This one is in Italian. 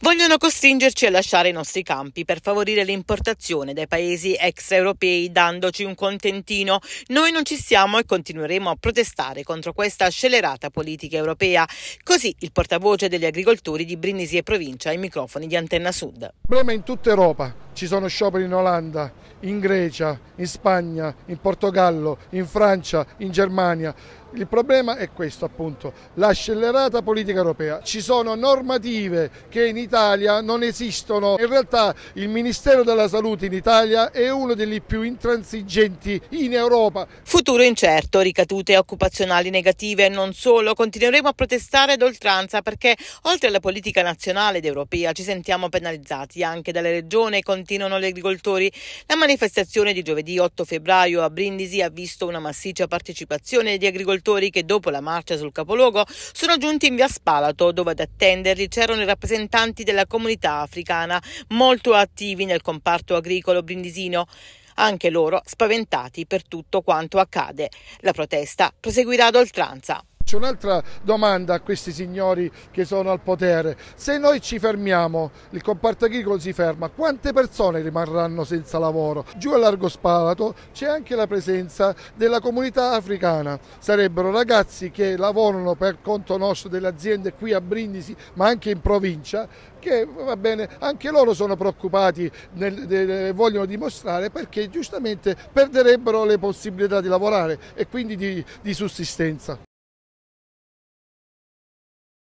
Vogliono costringerci a lasciare i nostri campi per favorire l'importazione dai paesi extraeuropei dandoci un contentino. Noi non ci siamo e continueremo a protestare contro questa scelerata politica europea. Così il portavoce degli agricoltori di Brindisi e provincia ai microfoni di Antenna Sud. Il problema è in tutta Europa. Ci sono scioperi in Olanda, in Grecia, in Spagna, in Portogallo, in Francia, in Germania. Il problema è questo appunto, la scellerata politica europea. Ci sono normative che in Italia non esistono. In realtà il Ministero della Salute in Italia è uno degli più intransigenti in Europa. Futuro incerto, ricadute occupazionali negative e non solo. Continueremo a protestare ad oltranza perché oltre alla politica nazionale ed europea ci sentiamo penalizzati anche dalle regioni, continuano gli agricoltori. La manifestazione di giovedì 8 febbraio a Brindisi ha visto una massiccia partecipazione di agricoltori che dopo la marcia sul capoluogo sono giunti in via Spalato dove ad attenderli c'erano i rappresentanti rappresentanti della comunità africana, molto attivi nel comparto agricolo brindisino anche loro spaventati per tutto quanto accade. La protesta proseguirà ad oltranza. C'è un'altra domanda a questi signori che sono al potere. Se noi ci fermiamo, il comparto agricolo si ferma, quante persone rimarranno senza lavoro? Giù a largo spalato c'è anche la presenza della comunità africana. Sarebbero ragazzi che lavorano per conto nostro delle aziende qui a Brindisi, ma anche in provincia, che va bene, anche loro sono preoccupati e vogliono dimostrare perché giustamente perderebbero le possibilità di lavorare e quindi di, di sussistenza.